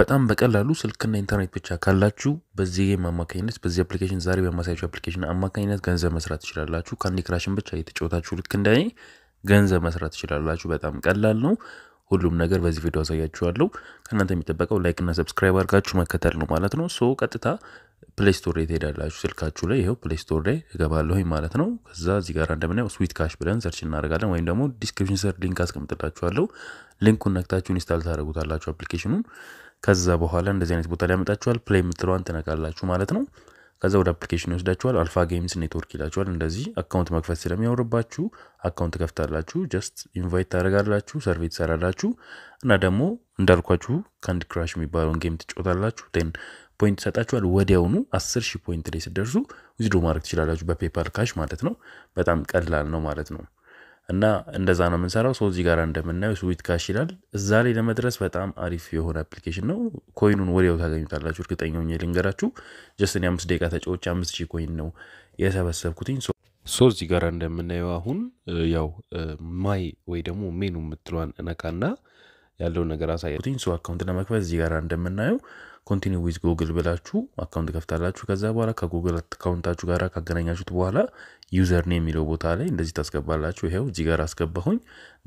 በጣም በቀላሉ ስልክና ኢንተርኔት ብቻ ካላችሁ በዚህ ጌም አማካኝነት በዚህ አፕሊኬሽን ዛሬ በማሳያችሁ አፕሊኬሽን አማካኝነት ገንዘብ መስራት ትችላላችሁ። ካንዲ ክራሽን ብቻ የተጫወታችሁ ልክ እንደኔ ገንዘብ መስራት ትችላላችሁ። በጣም ቀላል ነው። ሁሉም ነገር በዚህ ቪዲዮ አሳያችኋለሁ። ከእናንተ የሚጠበቀው ላይክ እና ሰብስክራይብ አድርጋችሁ መከተል ነው ማለት ነው። ሶ ቀጥታ ፕሌይ ስቶር ላይ ትሄዳላችሁ። ስልካችሁ ላይ ይኸው ፕሌይ ስቶር ላይ እገባለሁኝ ማለት ነው። ከዛ እዚህ ጋር እንደምናየው ስዊት ካሽ ብለን ሰርች እናደርጋለን። ወይም ደግሞ ዲስክሪፕሽን ስር ሊንክ አስቀምጥላችኋለሁ። ሊንኩን ነክታችሁን ኢንስታል ታደረጉታላችሁ አፕሊኬሽኑን። ከዛ በኋላ እንደዚህ አይነት ቦታ ሊያመጣችኋል። ያመጣችኋል። ፕሌይ የምትለዋን ትነካላችሁ ማለት ነው። ከዛ ወደ አፕሊኬሽን ይወስዳችኋል። አልፋ ጌምስ ኔትወርክ ይላችኋል። እንደዚህ አካውንት መክፈት ስለሚያወርባችሁ አካውንት ከፍታላችሁ፣ ጀስት ኢንቫይት ታደርጋላችሁ፣ ሰርቬ ትሰራላችሁ እና ደግሞ እንዳልኳችሁ ከንድ ክራሽ የሚባለውን ጌም ትጫወታላችሁ። ን ፖይንት ይሰጣችኋል። ወዲያውኑ አስር ሺህ ፖይንት ላይ ስደርሱ ዊዝዶ ማድረግ ትችላላችሁ፣ በፔፓል ካሽ ማለት ነው። በጣም ቀላል ነው ማለት ነው። እና እንደዛ ነው የምንሰራው። ሰው እዚህ ጋር እንደምናየው ስዊት ካሽ ይላል። እዛ ላይ ለመድረስ በጣም አሪፍ የሆነ አፕሊኬሽን ነው። ኮይኑን ወዲያው ታገኙታላችሁ። እርግጠኛ ሆኜ ልንገራችሁ። ጀስትን የአምስት ደቂቃ ተጫዎች አምስት ሺህ ኮይን ነው የሰበሰብኩትኝ። ሶ እዚህ ጋር እንደምናየው አሁን ያው ማይ ወይ ደግሞ ሜኑ የምትሏን እነካና ያለውን ነገር አሳያኝ ሶ አካውንት ለመክፈት እዚህ ጋር እንደምናየው ኮንቲኒ ዊዝ ጉግል ብላችሁ አካውንት ከፍታላችሁ። ከዛ በኋላ ከጉግል አካውንታችሁ ጋር ካገናኛችሁት በኋላ ዩዘር ኔም የሚለው ቦታ ላይ እንደዚህ ታስገባላችሁ። ይው እዚህ ጋር አስገባሁኝ፣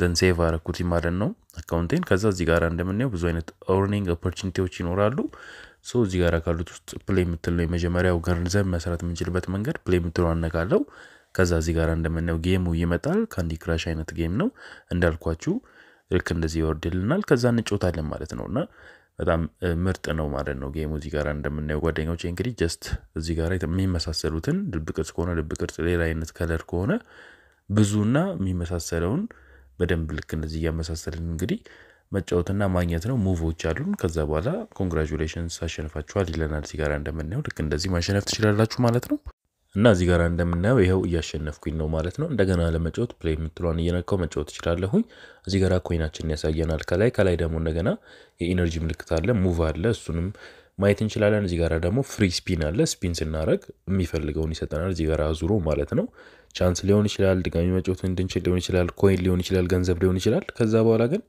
ደን ሴቭ አረኩት ማለት ነው አካውንቴን። ከዛ እዚህ ጋር እንደምናየው ብዙ አይነት ኦርኒንግ ኦፖርቹኒቲዎች ይኖራሉ። ሶ እዚህ ጋር ካሉት ውስጥ ፕሌይ የምትል ነው የመጀመሪያው ገንዘብ መስራት የምንችልበት መንገድ ፕሌይ የምትለ አነካለው። ከዛ እዚህ ጋር እንደምናየው ጌሙ ይመጣል። ካንዲ ክራሽ አይነት ጌም ነው እንዳልኳችሁ ልክ እንደዚህ ይወርድልናል። ከዛ እንጮታለን ማለት ነው እና በጣም ምርጥ ነው ማለት ነው ጌሙ። እዚህ ጋር እንደምናየው ጓደኞች እንግዲህ ጀስት እዚህ ጋር የሚመሳሰሉትን ልብ ቅርጽ ከሆነ ልብ ቅርጽ፣ ሌላ አይነት ከለር ከሆነ ብዙና የሚመሳሰለውን በደንብ ልክ እንደዚህ እያመሳሰልን እንግዲህ መጫወትና ማግኘት ነው። ሙቮች አሉን። ከዛ በኋላ ኮንግራጁሌሽንስ አሸንፋችኋል ይለናል። እዚህ ጋር እንደምናየው ልክ እንደዚህ ማሸነፍ ትችላላችሁ ማለት ነው። እና እዚህ ጋር እንደምናየው ይኸው እያሸነፍኩኝ ነው ማለት ነው። እንደገና ለመጫወት ፕሌይ የምትሏን እየነካው መጫወት እችላለሁኝ። እዚህ ጋር ኮይናችንን ያሳየናል። ከላይ ከላይ ደግሞ እንደገና የኢነርጂ ምልክት አለ፣ ሙቭ አለ፣ እሱንም ማየት እንችላለን። እዚህ ጋር ደግሞ ፍሪ ስፒን አለ። ስፒን ስናደረግ የሚፈልገውን ይሰጠናል። እዚህ ጋር አዙሮ ማለት ነው። ቻንስ ሊሆን ይችላል፣ ድጋሚ መጫወት እንድንችል ሊሆን ይችላል፣ ኮይን ሊሆን ይችላል፣ ገንዘብ ሊሆን ይችላል። ከዛ በኋላ ግን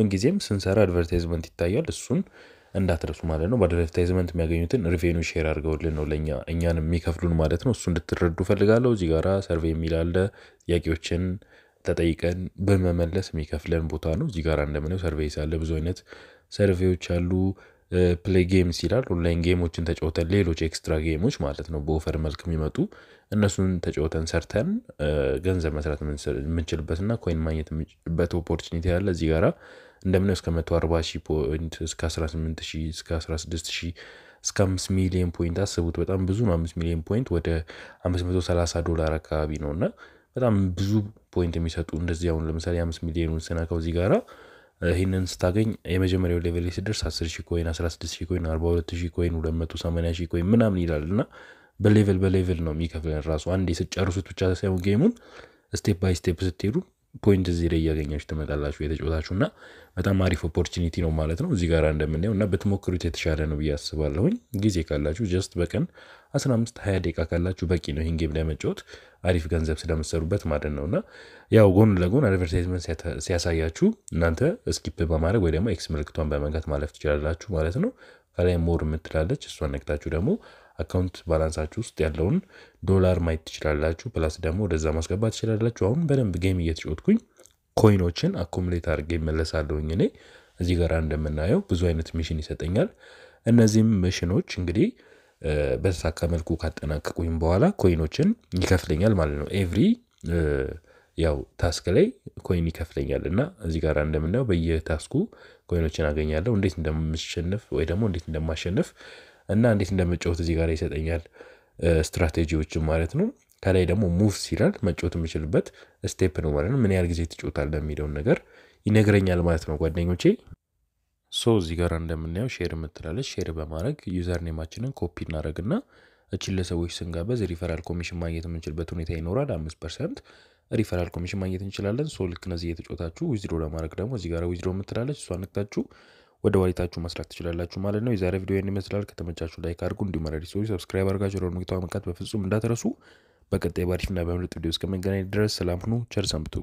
ምንጊዜም ስንሰራ አድቨርታይዝመንት ይታያል እሱን እንዳትረሱ ማለት ነው። በአድቨርታይዝመንት የሚያገኙትን ሪቬኑ ሼር አድርገውልን ነው ለእኛ እኛን የሚከፍሉን ማለት ነው። እሱ እንድትረዱ ፈልጋለሁ። እዚህ ጋራ ሰርቬይ የሚላለ ጥያቄዎችን ተጠይቀን በመመለስ የሚከፍለን ቦታ ነው። እዚህ ጋራ እንደምንው ሰርቬይ ሳለ ብዙ አይነት ሰርቬዎች አሉ። ፕሌይ ጌምስ ይላል። ኦንላይን ጌሞችን ተጫውተን ሌሎች ኤክስትራ ጌሞች ማለት ነው በኦፈር መልክ የሚመጡ እነሱን ተጫውተን ሰርተን ገንዘብ መስራት የምንችልበትና ኮይን ማግኘት የምንችልበት ኦፖርቹኒቲ ያለ እዚህ ጋራ እንደምናየው እስከ 140 ሺህ ፖይንት እስከ 18 ሺህ እስከ 16 ሺህ እስከ 5 ሚሊዮን ፖይንት አስቡት። በጣም ብዙ ነው። 5 ሚሊዮን ፖይንት ወደ 530 ዶላር አካባቢ ነው እና በጣም ብዙ ፖይንት የሚሰጡ እንደዚህ አሁን ለምሳሌ 5 ሚሊዮን ስናካው እዚህ ጋራ ይህንን ስታገኝ የመጀመሪያው ሌቨል ላይ ስደርስ 10 ሺህ ኮይን፣ 16 ሺህ ኮይን፣ 42 ሺህ ኮይን፣ 280 ሺህ ኮይን ምናምን ይላል እና በሌቨል በሌቨል ነው የሚከፍለን ራሱ አንዴ ስትጨርሱት ብቻ ሳይሆን ጌሙን ስቴፕ ባይ ስቴፕ ስትሄዱ ፖይንት እዚህ ላይ እያገኛችሁ ትመጣላችሁ የተጫወታችሁ እና በጣም አሪፍ ኦፖርቹኒቲ ነው ማለት ነው። እዚህ ጋር እንደምናየው እና ብትሞክሩት የተሻለ ነው ብዬ አስባለሁኝ። ጊዜ ካላችሁ ጀስት በቀን 15 20 ደቂቃ ካላችሁ በቂ ነው ይህን ጌም ለመጫወት አሪፍ ገንዘብ ስለምሰሩበት ማለት ነው። እና ያው ጎን ለጎን አድቨርታይዝመንት ሲያሳያችሁ እናንተ ስኪፕ በማድረግ ወይ ደግሞ ኤክስ ምልክቷን በመንካት ማለፍ ትችላላችሁ ማለት ነው። ከላይ ሞር የምትላለች እሷን ነግታችሁ ደግሞ አካውንት ባላንሳችሁ ውስጥ ያለውን ዶላር ማየት ትችላላችሁ። ፕላስ ደግሞ ወደዛ ማስገባት ትችላላችሁ። አሁን በደንብ ጌም እየተጫወትኩኝ ኮይኖችን አኮሙሌት አድርጌ ይመለሳለሁኝ። እኔ እዚህ ጋር እንደምናየው ብዙ አይነት ሚሽን ይሰጠኛል። እነዚህም ሚሽኖች እንግዲህ በተሳካ መልኩ ካጠናቀቁኝ በኋላ ኮይኖችን ይከፍለኛል ማለት ነው። ኤቭሪ ያው ታስክ ላይ ኮይን ይከፍለኛል እና እዚህ ጋር እንደምናየው በየታስኩ ኮይኖችን አገኛለሁ። እንዴት እንደምሸንፍ ወይ ደግሞ እንዴት እንደማሸንፍ እና እንዴት እንደመጫወት እዚህ ጋር ይሰጠኛል ስትራቴጂዎችን ማለት ነው። ከላይ ደግሞ ሙቭ ሲላል መጫወት የምችልበት ስቴፕ ነው ማለት ነው። ምን ያህል ጊዜ ትጫወታል የሚለውን ነገር ይነግረኛል ማለት ነው ጓደኞቼ። ሶ እዚህ ጋር እንደምናየው ሼር የምትላለች ሼር በማድረግ ዩዘር ኔማችንን ኮፒ እናደረግና እችን ለሰዎች ስንጋበዝ ሪፈራል ኮሚሽን ማግኘት የምንችልበት ሁኔታ ይኖራል። አምስት ፐርሰንት ሪፈራል ኮሚሽን ማግኘት እንችላለን። ሶ ልክ እነዚህ እየተጫወታችሁ ዊዝድሮ ለማድረግ ደግሞ እዚህ ጋር ዊዝድሮ የምትላለች እሷ ነክታችሁ ወደ ዋሌታችሁ መስራት ትችላላችሁ ማለት ነው። የዛሬ ቪዲዮ ይህን ይመስላል። ከተመቻችሁ ላይክ አድርጉ፣ እንዲሁም አዳዲስ ሰዎች ሰብስክራይብ አድርጋችሁ ደወል ምልክቷን መቃት በፍጹም እንዳትረሱ። በቀጣይ በአሪፍና በምርጥ ቪዲዮ እስከመገናኝ ድረስ ሰላም ሁኑ፣ ቸር ሰንብቱ።